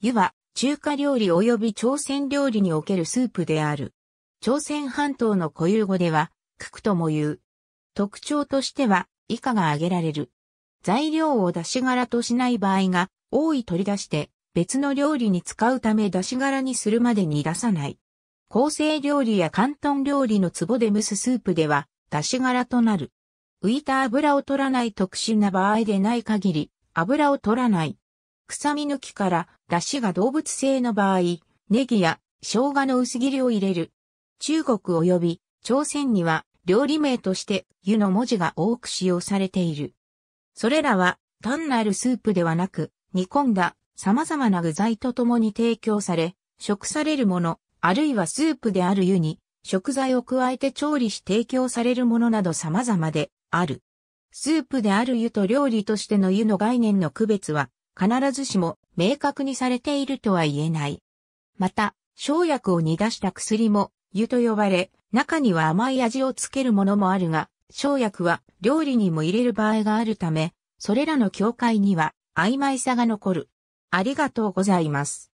湯は中華料理及び朝鮮料理におけるスープである。朝鮮半島の固有語では、クくとも言う。特徴としては、以下が挙げられる。材料を出し柄としない場合が、多い取り出して、別の料理に使うため出し柄にするまでに出さない。厚生料理や関東料理の壺で蒸すスープでは、出し柄となる。浮いた油を取らない特殊な場合でない限り、油を取らない。臭み抜きから、出汁が動物性の場合、ネギや生姜の薄切りを入れる。中国及び朝鮮には料理名として湯の文字が多く使用されている。それらは単なるスープではなく煮込んだ様々な具材と共に提供され、食されるもの、あるいはスープである湯に食材を加えて調理し提供されるものなど様々である。スープである湯と料理としての湯の概念の区別は必ずしも明確にされているとは言えない。また、生薬を煮出した薬も湯と呼ばれ、中には甘い味をつけるものもあるが、生薬は料理にも入れる場合があるため、それらの境界には曖昧さが残る。ありがとうございます。